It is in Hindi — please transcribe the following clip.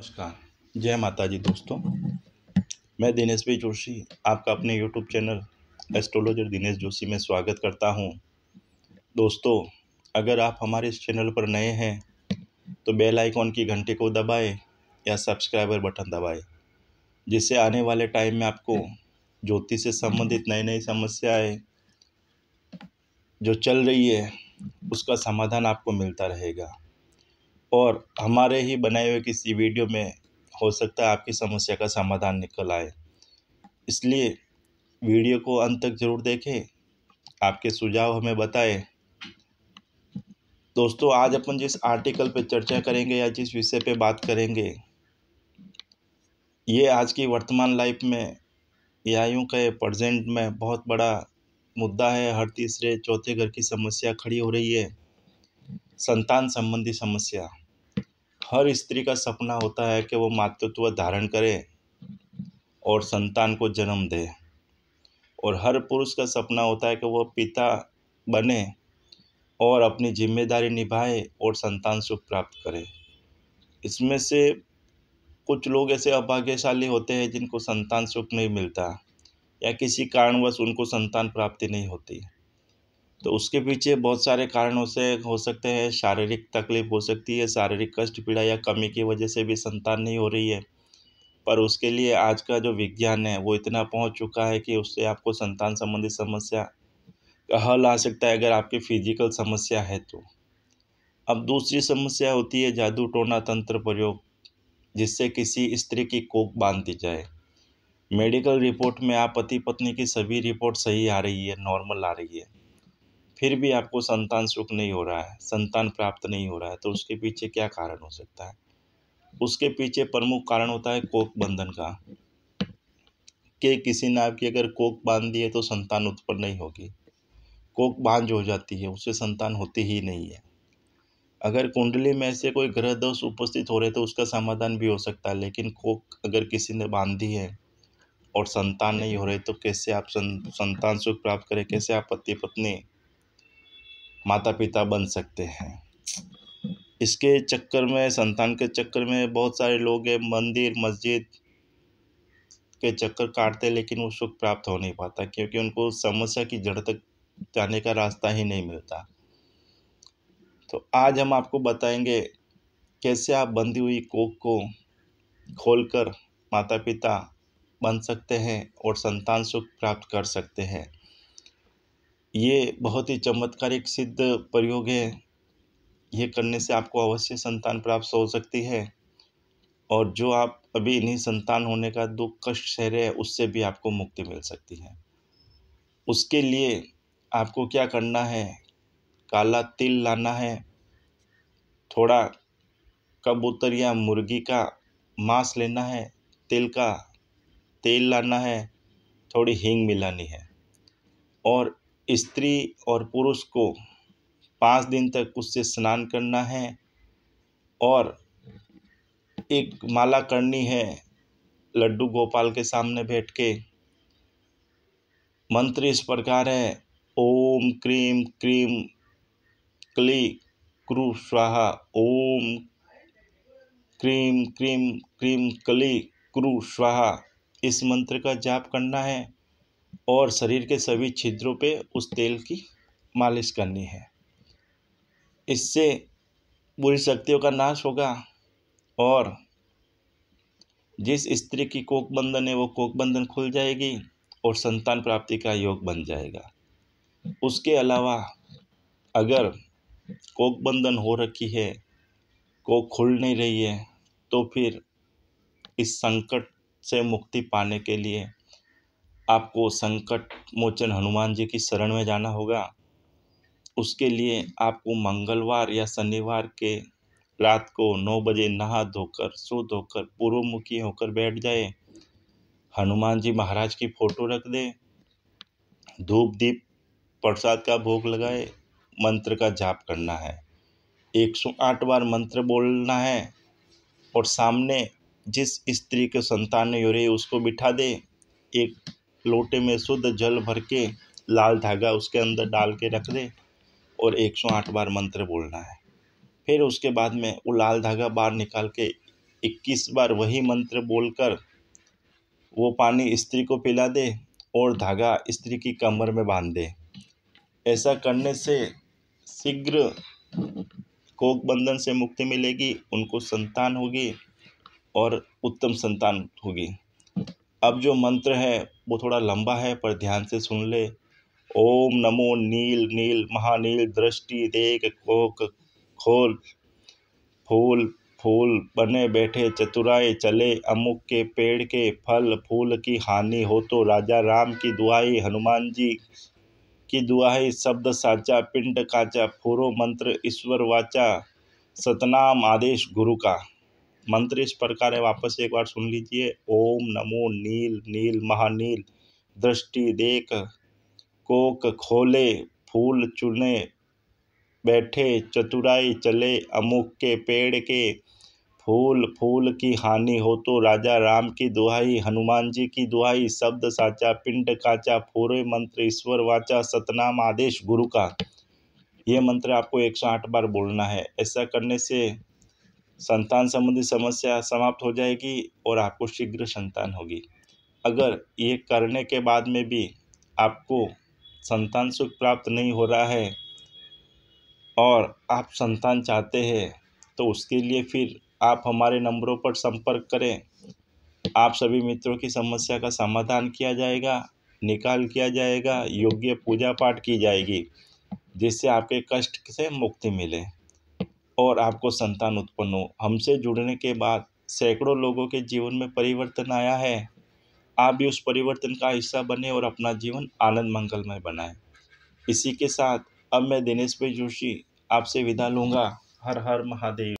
नमस्कार जय माता जी दोस्तों मैं दिनेश भाई जोशी आपका अपने YouTube channel astrologer Dinesh Joshi में स्वागत करता हूं दोस्तों अगर आप हमारे इस चैनल पर नए हैं तो बेल आइकॉन की घंटे को दबाएं या सब्सक्राइबर बटन दबाएं जिससे आने वाले टाइम में आपको ज्योतिष से संबंधित नई नई समस्याएं जो चल रही है उसका समाधान आपको मिलता रहेगा और हमारे ही बनाए हुए किसी वीडियो में हो सकता है आपकी समस्या का समाधान निकल आए इसलिए वीडियो को अंत तक ज़रूर देखें आपके सुझाव हमें बताएं दोस्तों आज अपन जिस आर्टिकल पर चर्चा करेंगे या जिस विषय पर बात करेंगे ये आज की वर्तमान लाइफ में या यूँ कहे प्रजेंट में बहुत बड़ा मुद्दा है हर तीसरे चौथे घर की समस्या खड़ी हो रही है संतान संबंधी समस्या हर स्त्री का सपना होता है कि वो मातृत्व धारण करे और संतान को जन्म दे और हर पुरुष का सपना होता है कि वह पिता बने और अपनी जिम्मेदारी निभाए और संतान सुख प्राप्त करे इसमें से कुछ लोग ऐसे अभाग्यशाली होते हैं जिनको संतान सुख नहीं मिलता या किसी कारणवश उनको संतान प्राप्ति नहीं होती तो उसके पीछे बहुत सारे कारण हो से हो सकते हैं शारीरिक तकलीफ़ हो सकती है शारीरिक कष्ट पीड़ा या कमी की वजह से भी संतान नहीं हो रही है पर उसके लिए आज का जो विज्ञान है वो इतना पहुंच चुका है कि उससे आपको संतान संबंधी समस्या का हल आ सकता है अगर आपकी फिजिकल समस्या है तो अब दूसरी समस्या होती है जादू टोना तंत्र प्रयोग जिससे किसी स्त्री की कोख बांध दी जाए मेडिकल रिपोर्ट में आप पति पत्नी की सभी रिपोर्ट सही आ रही है नॉर्मल आ रही है फिर भी आपको संतान सुख नहीं हो रहा है संतान प्राप्त नहीं हो रहा है तो उसके पीछे क्या कारण हो सकता है उसके पीछे प्रमुख कारण होता है कोक बंधन का कि किसी ने आपकी अगर कोक बांध दी है तो संतान उत्पन्न नहीं होगी कोक बांझ हो जाती है उससे संतान होती ही नहीं है अगर कुंडली में ऐसे कोई ग्रह दोष उपस्थित हो रहे तो उसका समाधान भी हो सकता है लेकिन कोक अगर किसी ने बांधी है और संतान नहीं हो रहे तो कैसे आप संतान सुख प्राप्त करें कैसे आप पति पत्नी माता पिता बन सकते हैं इसके चक्कर में संतान के चक्कर में बहुत सारे लोग हैं मंदिर मस्जिद के चक्कर काटते लेकिन वो सुख प्राप्त हो नहीं पाता क्योंकि उनको समस्या की जड़ तक जाने का रास्ता ही नहीं मिलता तो आज हम आपको बताएंगे कैसे आप बंधी हुई कोख को खोलकर माता पिता बन सकते हैं और संतान सुख प्राप्त कर सकते हैं ये बहुत ही चमत्कारिक सिद्ध प्रयोग है ये करने से आपको अवश्य संतान प्राप्त हो सकती है और जो आप अभी इन्हीं संतान होने का दुख कष्ट सह रहे हैं उससे भी आपको मुक्ति मिल सकती है उसके लिए आपको क्या करना है काला तिल लाना है थोड़ा कबूतर या मुर्गी का मांस लेना है तिल का तेल लाना है थोड़ी हींग मिलानी है और स्त्री और पुरुष को पाँच दिन तक उससे स्नान करना है और एक माला करनी है लड्डू गोपाल के सामने बैठ के मंत्र इस प्रकार है ओम क्रीम क्रीम क्ली क्रू स्वाहा ओम क्रीम क्रीम क्रीम क्ली क्रू स्वाहा इस मंत्र का जाप करना है और शरीर के सभी छिद्रों पे उस तेल की मालिश करनी है इससे बुरी शक्तियों का नाश होगा और जिस स्त्री की कोक बंधन है वो कोक बंधन खुल जाएगी और संतान प्राप्ति का योग बन जाएगा उसके अलावा अगर कोक बंधन हो रखी है कोक खुल नहीं रही है तो फिर इस संकट से मुक्ति पाने के लिए आपको संकट मोचन हनुमान जी की शरण में जाना होगा उसके लिए आपको मंगलवार या शनिवार के रात को नौ बजे नहा धोकर धोकर पूर्व पूर्वमुखी होकर बैठ जाए हनुमान जी महाराज की फ़ोटो रख दे धूप दीप प्रसाद का भोग लगाए मंत्र का जाप करना है 108 बार मंत्र बोलना है और सामने जिस स्त्री के संतान हो रही उसको बिठा दे एक लोटे में शुद्ध जल भर के लाल धागा उसके अंदर डाल के रख दे और 108 बार मंत्र बोलना है फिर उसके बाद में वो लाल धागा बाहर निकाल के 21 बार वही मंत्र बोलकर वो पानी स्त्री को पिला दे और धागा स्त्री की कमर में बांध दे ऐसा करने से शीघ्र कोक बंधन से मुक्ति मिलेगी उनको संतान होगी और उत्तम संतान होगी अब जो मंत्र है वो थोड़ा लंबा है पर ध्यान से सुन ले ओम नमो नील नील महानील दृष्टि देख कोक खोल फूल फूल बने बैठे चतुराए चले अमुक के पेड़ के फल फूल की हानि हो तो राजा राम की दुआई हनुमान जी की दुआई शब्द साचा पिंड काचा फूरो मंत्र ईश्वर वाचा सतनाम आदेश गुरु का मंत्र इस प्रकार है वापस एक बार सुन लीजिए ओम नमो नील नील महानील दृष्टि देख कोक खोले फूल चुने बैठे चतुराई चले अमुक के पेड़ के फूल फूल की हानि हो तो राजा राम की दुहाई हनुमान जी की दुहाई शब्द साचा पिंड काचा पूरे मंत्र ईश्वर वाचा सतनाम आदेश गुरु का ये मंत्र आपको एक सौ आठ बार बोलना है ऐसा करने से संतान संबंधी समस्या समाप्त हो जाएगी और आपको शीघ्र संतान होगी अगर ये करने के बाद में भी आपको संतान सुख प्राप्त नहीं हो रहा है और आप संतान चाहते हैं तो उसके लिए फिर आप हमारे नंबरों पर संपर्क करें आप सभी मित्रों की समस्या का समाधान किया जाएगा निकाल किया जाएगा योग्य पूजा पाठ की जाएगी जिससे आपके कष्ट से मुक्ति मिले और आपको संतान उत्पन्न हो हमसे जुड़ने के बाद सैकड़ों लोगों के जीवन में परिवर्तन आया है आप भी उस परिवर्तन का हिस्सा बने और अपना जीवन आनंद मंगलमय बनाएं इसी के साथ अब मैं दिनेश भाई जोशी आपसे विदा लूँगा हर हर महादेव